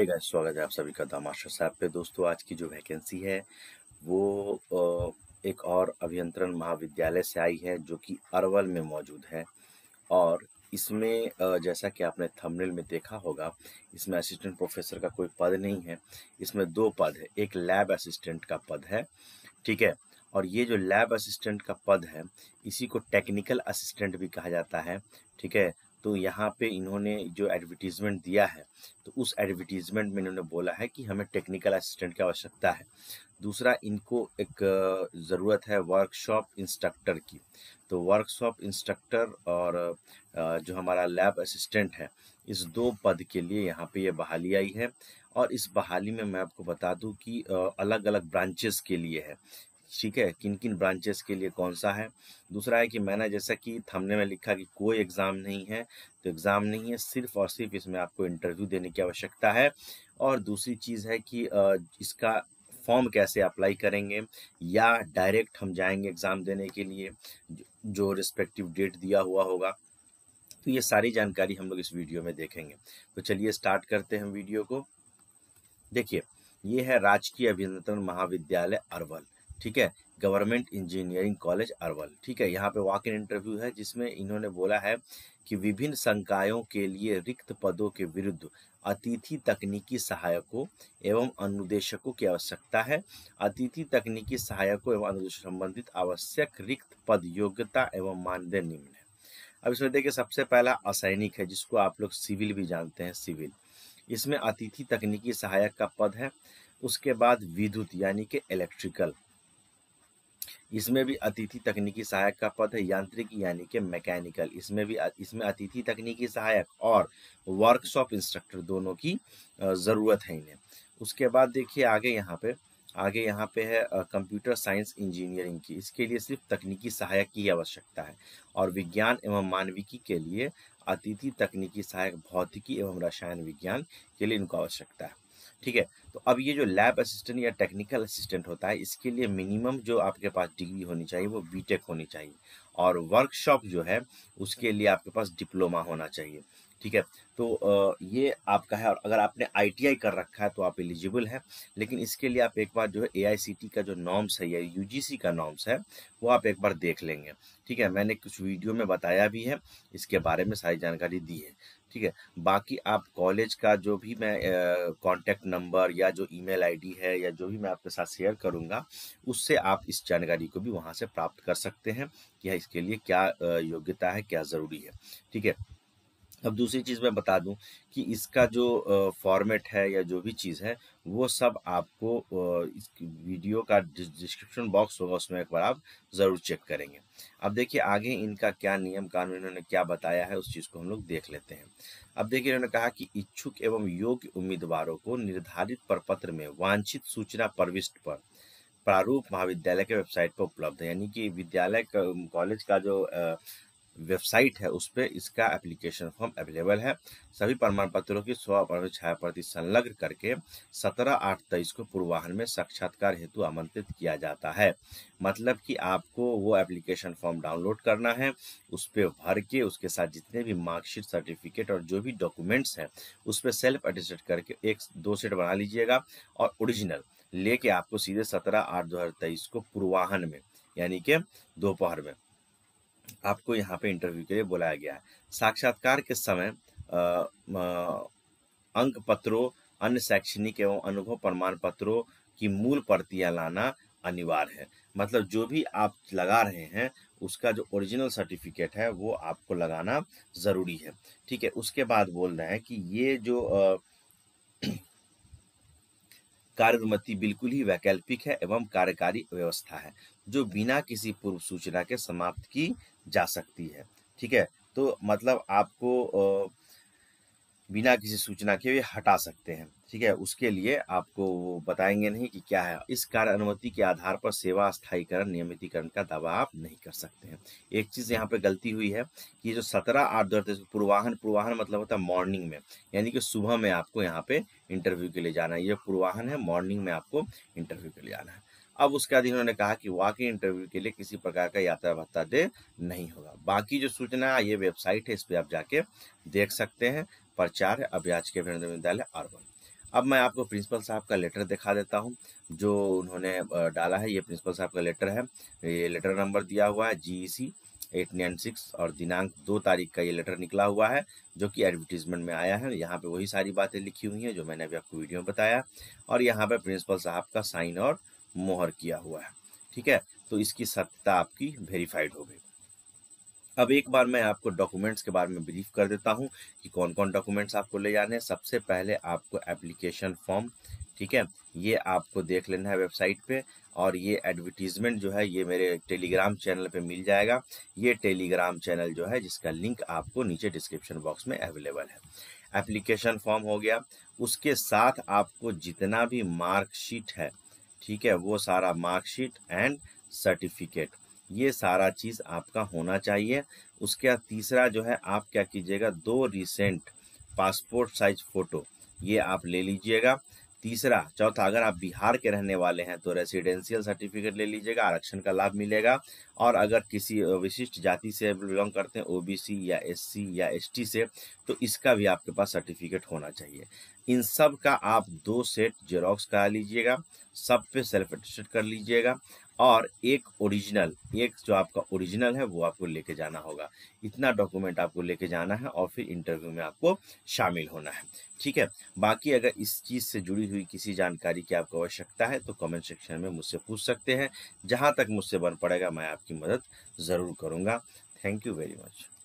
है hey स्वागत है आप सभी का द साहब पे दोस्तों आज की जो वैकेंसी है वो एक और अभियंत्रण महाविद्यालय से आई है जो कि अरवल में मौजूद है और इसमें जैसा कि आपने थंबनेल में देखा होगा इसमें असिस्टेंट प्रोफेसर का कोई पद नहीं है इसमें दो पद है एक लैब असिस्टेंट का पद है ठीक है और ये जो लैब असिस्टेंट का पद है इसी को टेक्निकल असिस्टेंट भी कहा जाता है ठीक है तो यहाँ पे इन्होंने जो एडवर्टीज़मेंट दिया है तो उस एडवर्टीज़मेंट में इन्होंने बोला है कि हमें टेक्निकल असिस्टेंट की आवश्यकता है दूसरा इनको एक ज़रूरत है वर्कशॉप इंस्ट्रक्टर की तो वर्कशॉप इंस्ट्रक्टर और जो हमारा लैब असिस्टेंट है इस दो पद के लिए यहाँ पे ये यह बहाली आई है और इस बहाली में मैं आपको बता दूं कि अलग अलग ब्रांचेस के लिए है ठीक है किन किन ब्रांचेस के लिए कौन सा है दूसरा है कि मैंने जैसा कि थमने में लिखा कि कोई एग्ज़ाम नहीं है तो एग्ज़ाम नहीं है सिर्फ और सिर्फ इसमें आपको इंटरव्यू देने की आवश्यकता है और दूसरी चीज़ है कि इसका फॉर्म कैसे अप्लाई करेंगे या डायरेक्ट हम जाएंगे एग्ज़ाम देने के लिए जो रिस्पेक्टिव डेट दिया हुआ होगा तो ये सारी जानकारी हम लोग इस वीडियो में देखेंगे तो चलिए स्टार्ट करते हैं वीडियो को देखिए ये है राजकीय अभिनंदन महाविद्यालय अरवल ठीक है गवर्नमेंट इंजीनियरिंग कॉलेज अरवल ठीक है यहाँ पे वॉक इन इंटरव्यू है जिसमें इन्होंने बोला है कि विभिन्न संकायों के लिए रिक्त पदों के विरुद्ध अतिथि तकनीकी सहायकों एवं अनुदेशकों की आवश्यकता है अतिथि तकनीकी सहायकों एवं अनुदेश संबंधित आवश्यक रिक्त पद योग्यता एवं मानदेय निम्न है अब इसमें देखिए सबसे पहला असैनिक है जिसको आप लोग सिविल भी जानते हैं सिविल इसमें अतिथि तकनीकी सहायक का पद है उसके बाद विद्युत यानी कि इलेक्ट्रिकल इसमें भी अतिथि तकनीकी सहायक का पद है यांत्रिक यानी कि मैकेनिकल इसमें भी इसमें अतिथि तकनीकी सहायक और वर्कशॉप इंस्ट्रक्टर दोनों की ज़रूरत है इन्हें उसके बाद देखिए आगे यहाँ पे आगे यहाँ पे है कंप्यूटर साइंस इंजीनियरिंग की इसके लिए सिर्फ तकनीकी सहायक की आवश्यकता है और विज्ञान एवं मानविकी के लिए अतिथि तकनीकी सहायक भौतिकी एवं रसायन विज्ञान के लिए इनको आवश्यकता है ठीक है तो अब ये जो लैब असिस्टेंट या टेक्निकल असिस्टेंट होता है इसके लिए मिनिमम जो आपके पास डिग्री होनी चाहिए वो बीटेक होनी चाहिए और वर्कशॉप जो है उसके लिए आपके पास डिप्लोमा होना चाहिए ठीक है तो ये आपका है और अगर आपने आईटीआई कर रखा है तो आप एलिजिबल हैं लेकिन इसके लिए आप एक बार जो है एआईसीटी का जो नॉर्म्स है या यूजीसी का नॉर्म्स है वो आप एक बार देख लेंगे ठीक है मैंने कुछ वीडियो में बताया भी है इसके बारे में सारी जानकारी दी है ठीक है बाकी आप कॉलेज का जो भी मैं कांटेक्ट नंबर या जो ईमेल आईडी है या जो भी मैं आपके साथ शेयर करूंगा उससे आप इस जानकारी को भी वहां से प्राप्त कर सकते हैं कि हाँ, इसके लिए क्या योग्यता है क्या ज़रूरी है ठीक है अब दूसरी चीज़ मैं बता दूं कि इसका जो फॉर्मेट है या जो भी चीज़ है वो सब आपको इस वीडियो का डिस्क्रिप्शन बॉक्स होगा उसमें एक बार आप ज़रूर चेक करेंगे अब देखिए आगे इनका क्या नियम कानून इन्होंने क्या बताया है उस चीज़ को हम लोग देख लेते हैं अब देखिए इन्होंने कहा कि इच्छुक एवं योग्य उम्मीदवारों को निर्धारित प्रपत्र में वांछित सूचना प्रविष्ट पर प्रारूप महाविद्यालय के वेबसाइट पर उपलब्ध है यानी कि विद्यालय कॉलेज का जो वेबसाइट है उस पर इसका एप्लीकेशन फॉर्म अवेलेबल है सभी प्रमाण पत्रों की स्व छाया प्रति संलग्न करके सत्रह आठ तेईस को पूर्वाहन में साक्षात्कार हेतु आमंत्रित किया जाता है मतलब कि आपको वो एप्लीकेशन फॉर्म डाउनलोड करना है उस पर भर के उसके साथ जितने भी मार्कशीट सर्टिफिकेट और जो भी डॉक्यूमेंट्स हैं उस पर सेल्फ अटेस्टेड करके एक दो सेट बना लीजिएगा और ओरिजिनल लेके आपको सीधे सत्रह आठ दो हजार तेईस को पूर्वाहन में यानी कि दोपहर में आपको यहाँ पे इंटरव्यू के लिए बुलाया गया है साक्षात्कार के समय अंक पत्रों अन्य शैक्षणिक एवं अनुभव प्रमाण पत्रों की मूल प्रतियां लाना अनिवार्य है मतलब जो भी आप लगा रहे हैं उसका जो ओरिजिनल सर्टिफिकेट है वो आपको लगाना ज़रूरी है ठीक है उसके बाद बोल रहे हैं कि ये जो कार्य अनुमति बिल्कुल ही वैकल्पिक है एवं कार्यकारी व्यवस्था है जो बिना किसी पूर्व सूचना के समाप्त की जा सकती है ठीक है तो मतलब आपको बिना किसी सूचना के हटा सकते हैं ठीक है उसके लिए आपको वो बताएंगे नहीं कि क्या है इस कार्य अनुमति के आधार पर सेवा स्थायीकरण नियमितीकरण का दावा आप नहीं कर सकते हैं एक चीज़ यहाँ पे गलती हुई है कि जो सत्रह आठ दो पूर्वाहन पूर्वाहन मतलब होता है मॉर्निंग में यानी कि सुबह में आपको यहाँ पे इंटरव्यू के लिए जाना है ये पूर्वाहन है मॉर्निंग में आपको इंटरव्यू के लिए जाना है अब उसके बाद इन्होंने कहा कि वाकई इंटरव्यू के लिए किसी प्रकार का यात्रा भत्ता दे नहीं होगा बाकी जो सूचना है ये वेबसाइट है इस पर आप जाके देख सकते हैं प्रचार अभ्याज के अभिनंदन विद्यालय अरबन अब मैं आपको प्रिंसिपल साहब का लेटर दिखा देता हूँ जो उन्होंने डाला है ये प्रिंसिपल साहब का लेटर है ये लेटर नंबर दिया हुआ है G C eight nine six और दिनांक दो तारीख का ये लेटर निकला हुआ है जो कि एडवर्टीजमेंट में आया है यहाँ पे वही सारी बातें लिखी हुई हैं जो मैंने अभी आपको वीडियो में बताया और यहाँ पे प्रिंसिपल साहब का साइन और मोहर किया हुआ है ठीक है तो इसकी सत्यता आपकी वेरीफाइड हो गई अब एक बार मैं आपको डॉक्यूमेंट्स के बारे में ब्रीफ कर देता हूँ कि कौन कौन डॉक्यूमेंट्स आपको ले जाने हैं सबसे पहले आपको एप्लीकेशन फॉर्म ठीक है ये आपको देख लेना है वेबसाइट पे और ये एडवर्टीजमेंट जो है ये मेरे टेलीग्राम चैनल पे मिल जाएगा ये टेलीग्राम चैनल जो है जिसका लिंक आपको नीचे डिस्क्रिप्शन बॉक्स में अवेलेबल है एप्लीकेशन फॉर्म हो गया उसके साथ आपको जितना भी मार्कशीट है ठीक है वो सारा मार्कशीट एंड सर्टिफिकेट ये सारा चीज आपका होना चाहिए उसके बाद तीसरा जो है आप क्या कीजिएगा दो रिसेंट पासपोर्ट साइज फोटो ये आप ले लीजिएगा तीसरा चौथा अगर आप बिहार के रहने वाले हैं तो रेसिडेंशियल सर्टिफिकेट ले लीजिएगा आरक्षण का लाभ मिलेगा और अगर किसी विशिष्ट जाति से बिलोंग करते हैं ओबीसी या एससी या एसटी से तो इसका भी आपके पास सर्टिफिकेट होना चाहिए इन सब का आप दो सेट जेरोक्स करा लीजिएगा सब पे सेल्फ अटेस्टेड कर लीजिएगा और एक ओरिजिनल एक जो आपका ओरिजिनल है वो आपको लेके जाना होगा इतना डॉक्यूमेंट आपको लेके जाना है और फिर इंटरव्यू में आपको शामिल होना है ठीक है बाकी अगर इस चीज़ से जुड़ी हुई किसी जानकारी की आपको आवश्यकता है तो कमेंट सेक्शन में मुझसे पूछ सकते हैं जहाँ तक मुझसे बन पड़ेगा मैं आपकी मदद ज़रूर करूँगा थैंक यू वेरी मच